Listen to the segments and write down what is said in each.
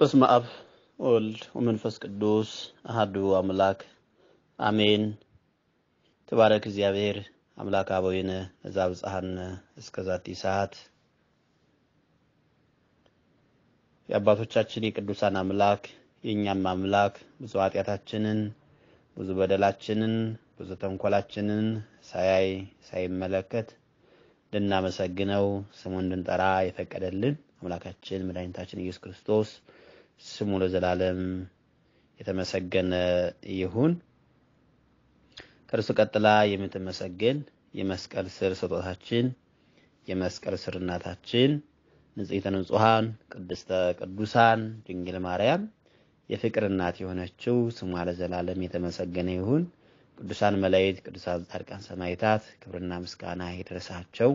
በስመ አብ ወልድ ወመንፈስ ቅዱስ አህዱ አምላክ አሜን። ተባረክ እግዚአብሔር አምላክ አበዊነ ዘአብጽሐነ እስከ ዛቲ ሰዓት። የአባቶቻችን የቅዱሳን አምላክ የእኛም አምላክ ብዙ ኃጢአታችንን ብዙ በደላችንን ብዙ ተንኮላችንን ሳያይ ሳይመለከት እንድናመሰግነው ስሙን እንድንጠራ የፈቀደልን አምላካችን መድኃኒታችን ኢየሱስ ክርስቶስ ስሙ ለዘላለም የተመሰገነ ይሁን። ከእርሱ ቀጥላ የምትመሰገን የመስቀል ስር ስጦታችን የመስቀል ስር እናታችን ንጽሕተ ንጹሐን ቅድስተ ቅዱሳን ድንግል ማርያም የፍቅር እናት የሆነችው ስሟ ለዘላለም የተመሰገነ ይሁን። ቅዱሳን መላእክት፣ ቅዱሳን ጻድቃን፣ ሰማዕታት ክብርና ምስጋና ይድረሳቸው።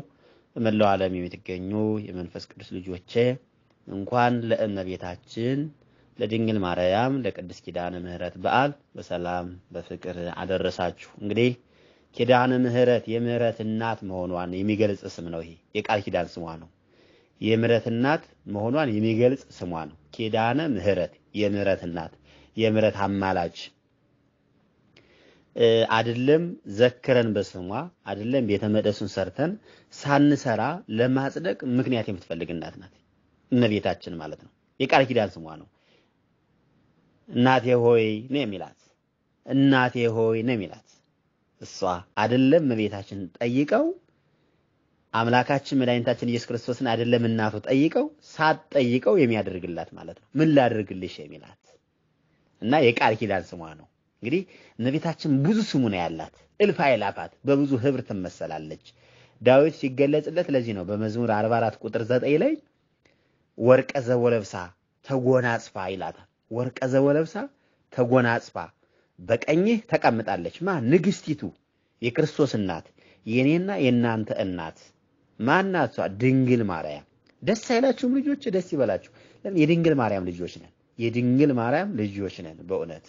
በመላው ዓለም የምትገኙ የመንፈስ ቅዱስ ልጆቼ እንኳን ለእመቤታችን ለድንግል ማርያም ለቅድስት ኪዳነ ምሕረት በዓል በሰላም በፍቅር አደረሳችሁ። እንግዲህ ኪዳነ ምሕረት የምሕረት እናት መሆኗን የሚገልጽ ስም ነው። ይሄ የቃል ኪዳን ስሟ ነው። የምሕረት እናት መሆኗን የሚገልጽ ስሟ ነው። ኪዳነ ምሕረት የምሕረት እናት፣ የምሕረት አማላጅ አይደለም። ዘክረን በስሟ አይደለም። ቤተ መቅደሱን ሰርተን ሳንሰራ ለማጽደቅ ምክንያት የምትፈልግ እናት ናት። እመቤታችን ማለት ነው። የቃል ኪዳን ስሟ ነው። እናቴ ሆይ ነው የሚላት እናቴ ሆይ ነው የሚላት እሷ አይደለም እመቤታችን ጠይቀው አምላካችን መድኃኒታችን ኢየሱስ ክርስቶስን አይደለም እናቱ ጠይቀው ሳትጠይቀው የሚያደርግላት ማለት ነው። ምን ላድርግልሽ የሚላት እና የቃል ኪዳን ስሟ ነው። እንግዲህ እመቤታችን ብዙ ስሙ ነው ያላት፣ እልፍ አእላፋት በብዙ ህብር ትመሰላለች። ዳዊት ሲገለጽለት ለዚህ ነው በመዝሙር 44 ቁጥር 9 ላይ ወርቀ ዘወለብሳ ተጎናጽፋ ይላታል። ወርቀ ዘወለብሳ ተጎናጽፋ በቀኝህ ተቀምጣለች። ማ ንግስቲቱ፣ የክርስቶስ እናት፣ የኔና የእናንተ እናት ማናቷ? ድንግል ማርያም። ደስ አይላችሁም ልጆች? ደስ ይበላችሁ። የድንግል ማርያም ልጆች ነን። የድንግል ማርያም ልጆች ነን። በእውነት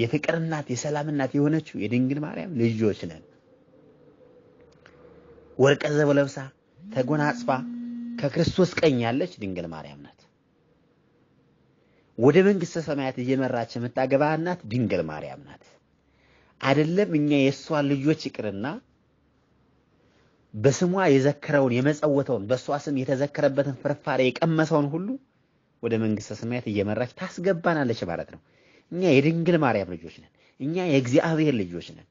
የፍቅር እናት፣ የሰላም እናት የሆነችው የድንግል ማርያም ልጆች ነን። ወርቀ ዘበለብሳ ተጎናጽፋ ከክርስቶስ ቀኝ ያለች ድንግል ማርያም ናት። ወደ መንግሥተ ሰማያት እየመራች የምታገባ እናት ድንግል ማርያም ናት። አይደለም እኛ የእሷ ልጆች ይቅርና በስሟ የዘከረውን የመጸወተውን በእሷ ስም የተዘከረበትን ፍርፋሬ የቀመሰውን ሁሉ ወደ መንግሥተ ሰማያት እየመራች ታስገባናለች ማለት ነው። እኛ የድንግል ማርያም ልጆች ነን። እኛ የእግዚአብሔር ልጆች ነን።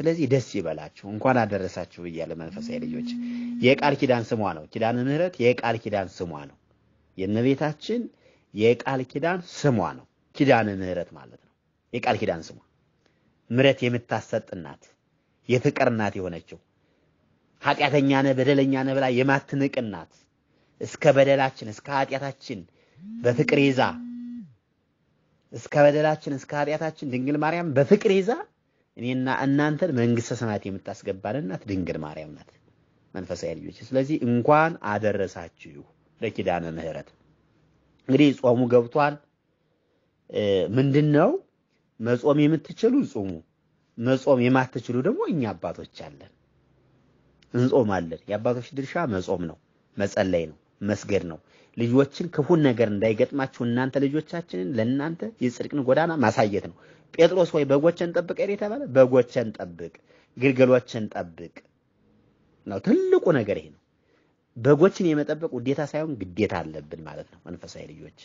ስለዚህ ደስ ይበላችሁ፣ እንኳን አደረሳችሁ እያለ መንፈሳዊ ልጆች የቃል ኪዳን ስሟ ነው። ኪዳነ ምሕረት የቃል ኪዳን ስሟ ነው። የእመቤታችን የቃል ኪዳን ስሟ ነው። ኪዳነ ምሕረት ማለት ነው። የቃል ኪዳን ስሟ ምሕረት የምታሰጥ እናት፣ የፍቅር እናት የሆነችው ኃጢአተኛ ነህ በደለኛ ነህ ብላ የማትንቅ እናት እስከ በደላችን እስከ ኃጢአታችን በፍቅር ይዛ እስከ በደላችን እስከ ኃጢአታችን ድንግል ማርያም በፍቅር ይዛ እኔና እናንተን መንግስተ ሰማያት የምታስገባን እናት ድንግል ማርያም ናት። መንፈሳዊ ልጆች፣ ስለዚህ እንኳን አደረሳችሁ ለኪዳነ ምሕረት። እንግዲህ ጾሙ ገብቷል። ምንድን ነው መጾም የምትችሉ ጾሙ፣ መጾም የማትችሉ ደግሞ እኛ አባቶች አለን፣ እንጾማለን። የአባቶች ድርሻ መጾም ነው፣ መጸለይ ነው፣ መስገድ ነው። ልጆችን ክፉን ነገር እንዳይገጥማችሁ እናንተ ልጆቻችንን ለእናንተ የጽድቅን ጎዳና ማሳየት ነው። ጴጥሮስ ወይ በጎችን ጠብቅ የተባለ በጎችን ጠብቅ፣ ግልገሎችን ጠብቅ ነው። ትልቁ ነገር ይሄ ነው። በጎችን የመጠበቅ ውዴታ ሳይሆን ግዴታ አለብን ማለት ነው። መንፈሳዊ ልጆች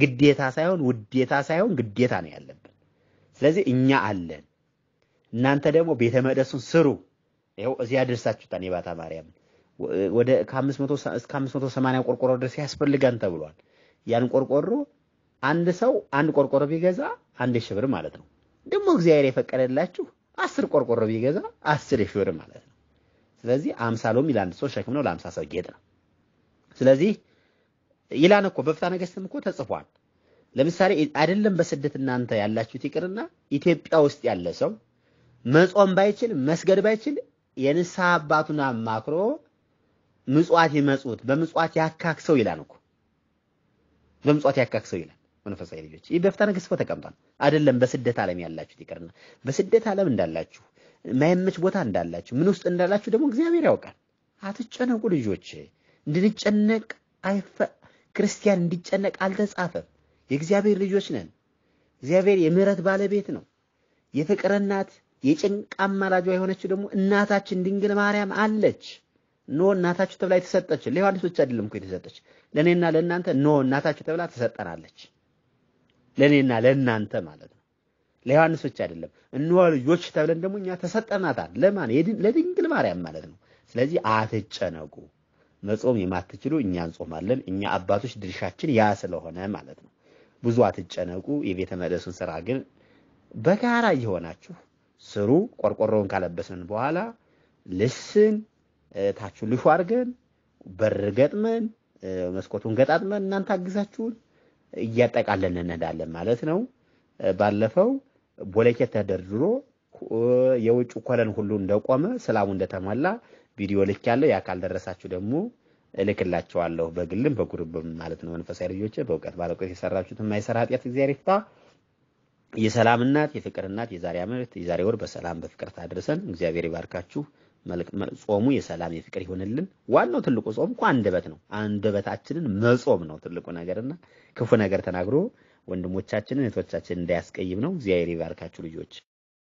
ግዴታ ሳይሆን ውዴታ ሳይሆን ግዴታ ነው ያለብን። ስለዚህ እኛ አለን፣ እናንተ ደግሞ ቤተ መቅደሱን ስሩ። ይኸው እዚህ አድርሳችሁታል የባታ ማርያም ወደ እስከ 580 ቆርቆሮ ድረስ ያስፈልጋን ተብሏል። ያን ቆርቆሮ አንድ ሰው አንድ ቆርቆሮ ቢገዛ አንድ ሺህ ብር ማለት ነው። ደግሞ እግዚአብሔር የፈቀደላችሁ አስር ቆርቆሮ ቢገዛ አስር ሺህ ብር ማለት ነው። ስለዚህ አምሳ ሎም ለአንድ ሰው ሸክም ነው፣ ለአምሳ ሰው ጌጥ ነው። ስለዚህ ይላን እኮ በፍትሐ ነገሥትም እኮ ተጽፏል። ለምሳሌ አይደለም በስደት እናንተ ያላችሁት ይቅርና ኢትዮጵያ ውስጥ ያለ ሰው መጾም ባይችል መስገድ ባይችል የንስሐ አባቱን አማክሮ ምጽዋት ይመጹት በምጽዋት ያካክሰው ይላል እኮ በምጽዋት ያካክሰው ይላል። መንፈሳዊ ልጆች ይህ በፍታ ነገሥት እኮ ተቀምጧል። አይደለም በስደት ዓለም ያላችሁት ይቅርና በስደት ዓለም እንዳላችሁ ማይመች ቦታ እንዳላችሁ ምን ውስጥ እንዳላችሁ ደግሞ እግዚአብሔር ያውቃል። አትጨነቁ ልጆች። እንድንጨነቅ አይፈ ክርስቲያን እንዲጨነቅ አልተጻፈም። የእግዚአብሔር ልጆች ነን። እግዚአብሔር የምህረት ባለቤት ነው። የፍቅር እናት የጭንቅ አማላጇ የሆነችው ደግሞ እናታችን ድንግል ማርያም አለች። ኖ እናታችሁ ተብላ የተሰጠች ለዮሐንስ ብቻ አይደለም እኮ የተሰጠች፣ ለእኔና ለእናንተ ኖ እናታችሁ ተብላ ትሰጠናለች። ለእኔና ለእናንተ ማለት ነው። ለዮሐንስ ብቻ አይደለም። እንሆ ልጆች ተብለን ደግሞ እኛ ተሰጠናታል። ለማን? ለድንግል ማርያም ማለት ነው። ስለዚህ አትጨነቁ። መጾም የማትችሉ እኛ እንጾማለን። እኛ አባቶች ድርሻችን ያ ስለሆነ ማለት ነው። ብዙ አትጨነቁ። የቤተ መቅደሱን ስራ ግን በጋራ እየሆናችሁ ስሩ። ቆርቆሮውን ካለበስን በኋላ ልስን ታችሁ ልሾ አድርገን በር ገጥመን መስኮቱን ገጣጥመን እናንተ አግዛችሁን እያጠቃለን እንሄዳለን ማለት ነው። ባለፈው ቦለኬት ተደርድሮ የውጭ ኮለን ሁሉ እንደቆመ ስላሙ እንደተሟላ ቪዲዮ ልክ ያለው ያ ደረሳችሁ ደግሞ እልክላቸዋለሁ በግልም በጉርብም ማለት ነው። መንፈሳዊ ልጆች በእውቀት ባለቆት የሰራችሁት የማይሰራ ኃጢአት እግዚአብሔር ይፍታ። የሰላም እናት የፍቅር እናት የዛሬ ዓመት የዛሬ ወር በሰላም በፍቅር ታድርሰን። እግዚአብሔር ይባርካችሁ። ጾሙ የሰላም የፍቅር ይሆንልን። ዋናው ትልቁ ጾም እኮ አንደበት ነው። አንደበታችንን መጾም ነው ትልቁ ነገርና ክፉ ነገር ተናግሮ ወንድሞቻችንን እህቶቻችንን እንዳያስቀይም ነው። እግዚአብሔር ይባርካችሁ ልጆች።